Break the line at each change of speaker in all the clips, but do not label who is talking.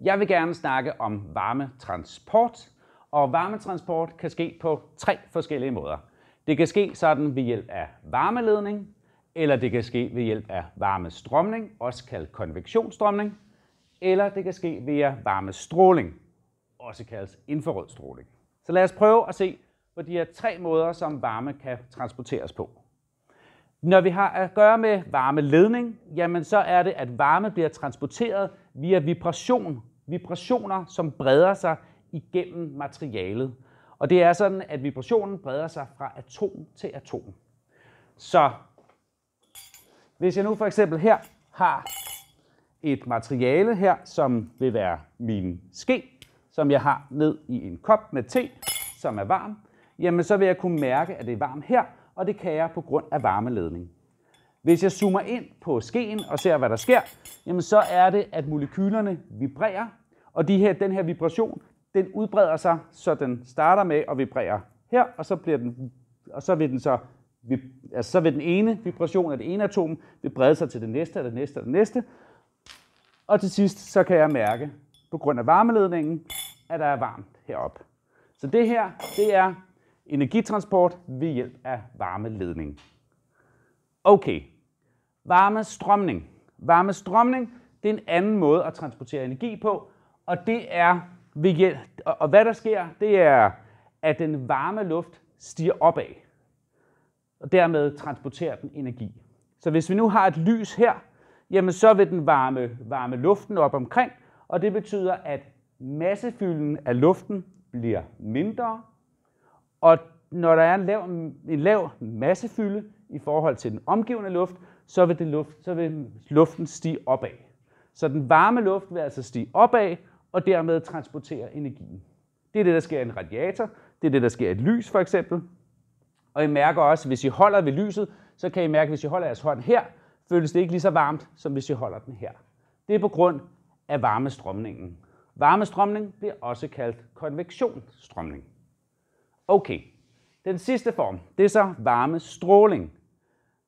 Jeg vil gerne snakke om varmetransport, og varmetransport kan ske på tre forskellige måder. Det kan ske sådan ved hjælp af varmeledning, eller det kan ske ved hjælp af varmestrømning, også kaldt konvektionsstrømning, eller det kan ske via varmestråling, også kaldt infrarød stråling. Så lad os prøve at se på de her tre måder, som varme kan transporteres på. Når vi har at gøre med varmeledning, jamen så er det, at varme bliver transporteret via vibration. Vibrationer, som breder sig igennem materialet. Og det er sådan, at vibrationen breder sig fra atom til atom. Så hvis jeg nu for eksempel her har et materiale her, som vil være min ske, som jeg har ned i en kop med te, som er varm, jamen så vil jeg kunne mærke, at det er varmt her, og det kan jeg på grund af varmeledning. Hvis jeg zoomer ind på skeen og ser, hvad der sker, jamen så er det, at molekylerne vibrerer, og de her, den her vibration, den udbreder sig, så den starter med at vibrere her, og så, bliver den, og så vil den så altså, så vil den ene vibration af det ene atom vil brede sig til det næste, og det næste, og det næste. Og til sidst, så kan jeg mærke, på grund af varmeledningen, at der er varmt heroppe. Så det her, det er energitransport ved hjælp af varmeledning. Okay, varmestrømning. Varmestrømning det er en anden måde at transportere energi på, og det er ved hjælp, og, hvad der sker, det er, at den varme luft stiger opad, og dermed transporterer den energi. Så hvis vi nu har et lys her, jamen så vil den varme, varme luften op omkring, og det betyder, at massefylden af luften bliver mindre, og når der er en lav, en lav massefylde i forhold til den omgivende luft, så vil, det luft, så vil luften stige opad. Så den varme luft vil altså stige opad og dermed transportere energien. Det er det, der sker i en radiator. Det er det, der sker i et lys for eksempel. Og I mærker også, at hvis I holder ved lyset, så kan I mærke, at hvis I holder jeres hånd her, føles det ikke lige så varmt, som hvis I holder den her. Det er på grund af varmestrømningen. Varmestrømning bliver også kaldt konvektionsstrømning. Okay, den sidste form, det er så varme Varme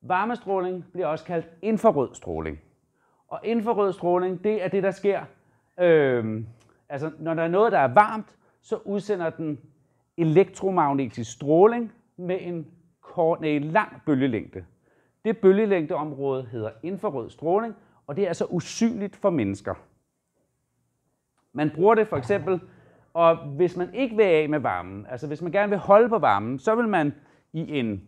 Varmestråling bliver også kaldt infrarød stråling. Og infrarød stråling, det er det, der sker. Øh, altså, når der er noget, der er varmt, så udsender den elektromagnetisk stråling med en, kort, nej, en lang bølgelængde. Det bølgelængdeområde hedder infrarød stråling, og det er altså usynligt for mennesker. Man bruger det for eksempel og hvis man ikke vil af med varmen, altså hvis man gerne vil holde på varmen, så vil man i en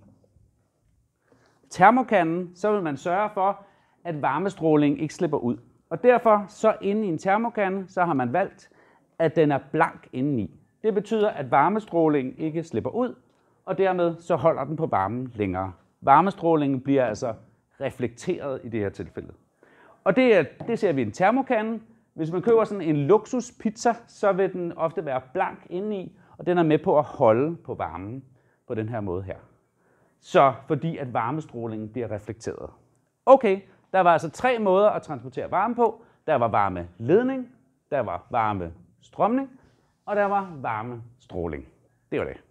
termokande, så vil man sørge for, at varmestråling ikke slipper ud. Og derfor, så inde i en termokande, så har man valgt, at den er blank indeni. Det betyder, at varmestråling ikke slipper ud, og dermed så holder den på varmen længere. Varmestrålingen bliver altså reflekteret i det her tilfælde. Og det, er, det ser vi i en termokande, hvis man køber sådan en luksus pizza, så vil den ofte være blank indeni, og den er med på at holde på varmen på den her måde her. Så fordi at varmestrålingen bliver reflekteret. Okay, der var altså tre måder at transportere varme på. Der var varme ledning, der var varme strømning, og der var varme stråling. Det var det.